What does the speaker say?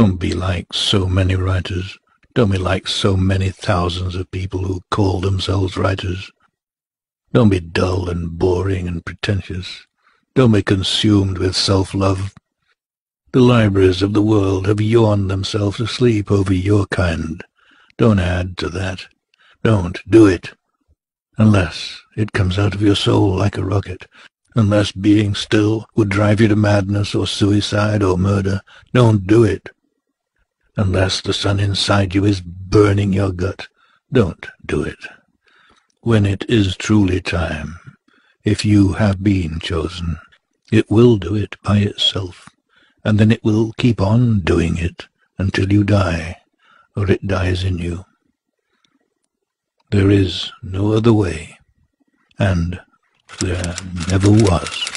Don't be like so many writers. Don't be like so many thousands of people who call themselves writers. Don't be dull and boring and pretentious. Don't be consumed with self-love. The libraries of the world have yawned themselves asleep over your kind. Don't add to that. Don't do it. Unless it comes out of your soul like a rocket. Unless being still would drive you to madness or suicide or murder. Don't do it unless the sun inside you is burning your gut. Don't do it. When it is truly time, if you have been chosen, it will do it by itself, and then it will keep on doing it until you die, or it dies in you. There is no other way, and there never was.